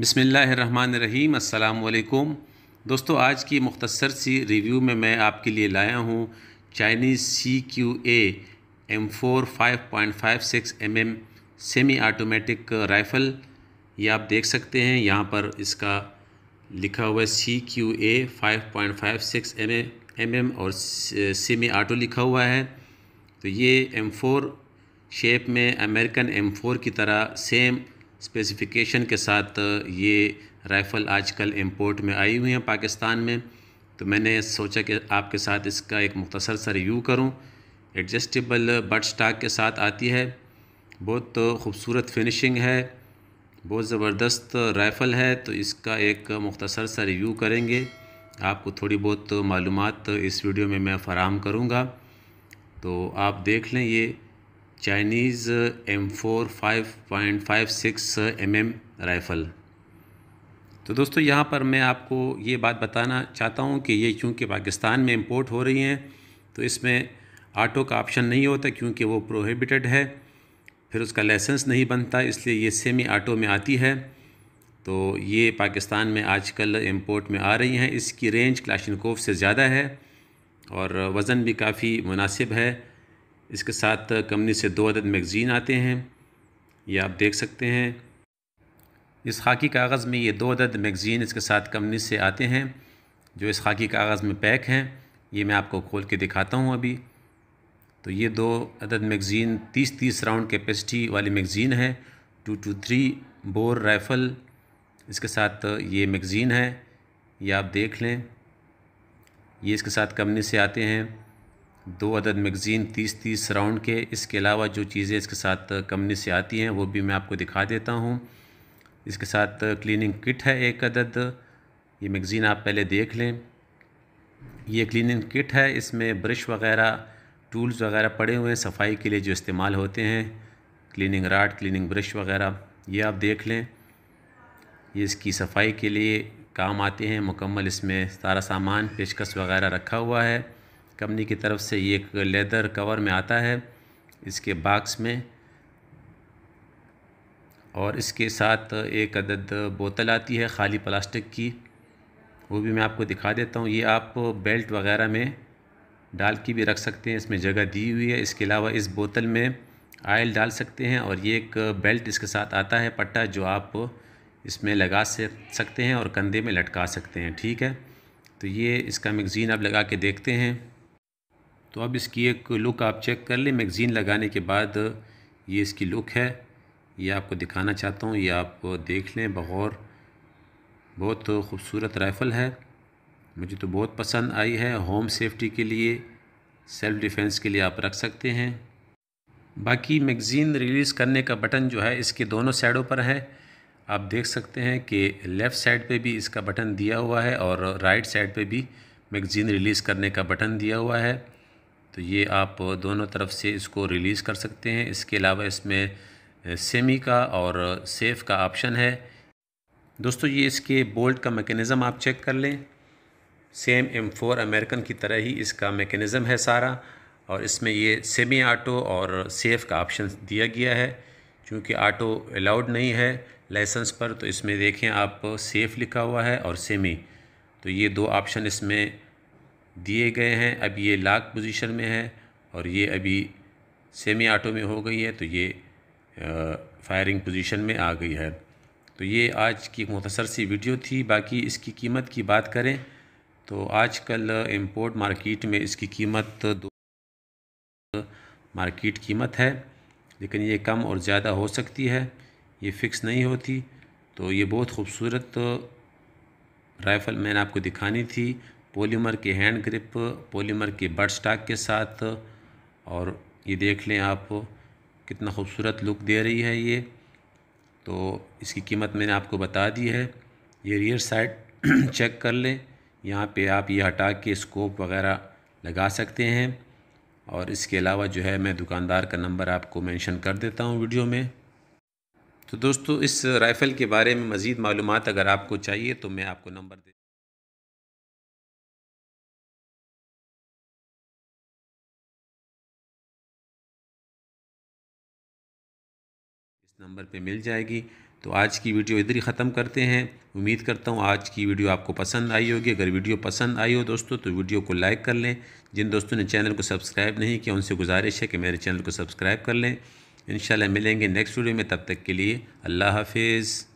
बसमीम् अल्लाम दोस्तों आज की मुख्तसर सी रिव्यू में मैं आपके लिए लाया हूँ Chinese C Q A M four five point five six M M semi automatic rifle ये आप देख सकते हैं यहाँ पर इसका लिखा हुआ है C Q A five point five six M M M और सेमी आटो लिखा हुआ है तो ये एम फोर शेप में अमेरिकन एम फोर की तरह सेम स्पेसिफिकेशन के साथ ये राइफ़ल आजकल इंपोर्ट में आई हुई हैं पाकिस्तान में तो मैंने सोचा कि आपके साथ इसका एक मुख्तसर सा रिव्यू करूँ एडजस्टेबल बट स्टाक के साथ आती है बहुत खूबसूरत फिनिशिंग है बहुत ज़बरदस्त राइफ़ल है तो इसका एक मुख्तर सा रिव्यू करेंगे आपको थोड़ी बहुत मालूम इस वीडियो में मैं फ़राम करूँगा तो आप देख लें ये Chinese M four five point five six M M rifle तो दोस्तों यहाँ पर मैं आपको ये बात बताना चाहता हूँ कि ये चूँकि पाकिस्तान में इम्पोर्ट हो रही हैं तो इसमें आटो का ऑप्शन नहीं होता क्योंकि वो प्रोहिबिटेड है फिर उसका लाइसेंस नहीं बनता इसलिए ये सेमी आटो में आती है तो ये पाकिस्तान में आजकल इम्पोर्ट में आ रही हैं इसकी रेंज क्लाशनकोव से ज़्यादा है और वज़न भी काफ़ी मुनासिब है इसके साथ कंपनी से दो अदद मैगज़ीन आते हैं ये आप देख सकते हैं इस खाकी कागज़ में ये दो अदद मैगज़ीन इसके साथ कंपनी से आते हैं जो इस खाकी कागज़ में पैक हैं ये मैं आपको खोल के दिखाता हूँ अभी तो ये दो अदद मैगज़ीन तीस तीस राउंड कैपेसिटी वाली मैगज़ीन है two two three bore rifle इसके साथ ये मैगज़ीन है ये आप देख लें ये इसके साथ कंपनी से आते हैं दो अदद मैगज़ीन तीस तीस राउंड के इसके अलावा जो चीज़ें इसके साथ कंपनी से आती हैं वो भी मैं आपको दिखा देता हूँ इसके साथ क्लीनिंग किट है एक अदद ये मैगज़ीन आप पहले देख लें ये क्लीनिंग किट है इसमें ब्रश वगैरह टूल्स वगैरह पड़े हुए हैं सफाई के लिए जो इस्तेमाल होते हैं क्लीनिंग राड क्लीनिंग ब्रश वगैरह ये आप देख लें ये इसकी सफाई के लिए काम आते हैं मुकम्मल इसमें सारा सामान पेशकश वगैरह रखा हुआ है कंपनी की तरफ से ये एक लेदर कवर में आता है इसके बॉक्स में और इसके साथ एक अदद बोतल आती है खाली प्लास्टिक की वो भी मैं आपको दिखा देता हूँ ये आप बेल्ट वगैरह में डाल के भी रख सकते हैं इसमें जगह दी हुई है इसके अलावा इस बोतल में आयल डाल सकते हैं और ये एक बेल्ट इसके साथ आता है पट्टा जो आप इसमें लगा सकते हैं और कंधे में लटका सकते हैं ठीक है तो ये इसका मैगज़ीन आप लगा के देखते हैं तो अब इसकी एक लुक आप चेक कर लें मैगज़ीन लगाने के बाद ये इसकी लुक है ये आपको दिखाना चाहता हूँ ये आप देख लें बगौर बहुत खूबसूरत राइफ़ल है मुझे तो बहुत पसंद आई है होम सेफ्टी के लिए सेल्फ डिफेंस के लिए आप रख सकते हैं बाकी मैगज़ीन रिलीज़ करने का बटन जो है इसके दोनों साइडों पर है आप देख सकते हैं कि लेफ़्ट साइड पे भी इसका बटन दिया हुआ है और राइट साइड पे भी मैगज़ीन रिलीज़ करने का बटन दिया हुआ है तो ये आप दोनों तरफ से इसको रिलीज़ कर सकते हैं इसके अलावा इसमें सेमी का और सेफ का ऑप्शन है दोस्तों ये इसके बोल्ट का मेकनिज़म आप चेक कर लें सेम एम फोर अमेरिकन की तरह ही इसका मेकनिज़म है सारा और इसमें ये सेमी आटो और सेफ का ऑप्शन दिया गया है क्योंकि आटो अलाउड नहीं है लाइसेंस पर तो इसमें देखें आप सेफ़ लिखा हुआ है और सेमी तो ये दो ऑप्शन इसमें दिए गए हैं अब ये लाख पोजीशन में है और ये अभी सेमी आटो में हो गई है तो ये फायरिंग पोजीशन में आ गई है तो ये आज की मुख्तर सी वीडियो थी बाकी इसकी कीमत की बात करें तो आजकल इंपोर्ट मार्केट में इसकी कीमत दो मार्केट कीमत है लेकिन ये कम और ज़्यादा हो सकती है ये फ़िक्स नहीं होती तो ये बहुत खूबसूरत राइफ़ल मैंने आपको दिखानी थी पॉलीमर के हैंड ग्रिप पॉलीमर के बड स्टाक के साथ और ये देख लें आप कितना खूबसूरत लुक दे रही है ये तो इसकी कीमत मैंने आपको बता दी है ये रियर साइड चेक कर लें यहाँ पे आप ये हटा के स्कोप वगैरह लगा सकते हैं और इसके अलावा जो है मैं दुकानदार का नंबर आपको मेंशन कर देता हूँ वीडियो में तो दोस्तों इस राइफ़ल के बारे में मज़ीद मालूम अगर आपको चाहिए तो मैं आपको नंबर दे नंबर पे मिल जाएगी तो आज की वीडियो इधर ही ख़त्म करते हैं उम्मीद करता हूँ आज की वीडियो आपको पसंद आई होगी अगर वीडियो पसंद आई हो दोस्तों तो वीडियो को लाइक कर लें जिन दोस्तों ने चैनल को सब्सक्राइब नहीं किया उनसे गुजारिश है कि मेरे चैनल को सब्सक्राइब कर लें इन मिलेंगे नेक्स्ट वीडियो में तब तक के लिए अल्लाह हाफिज़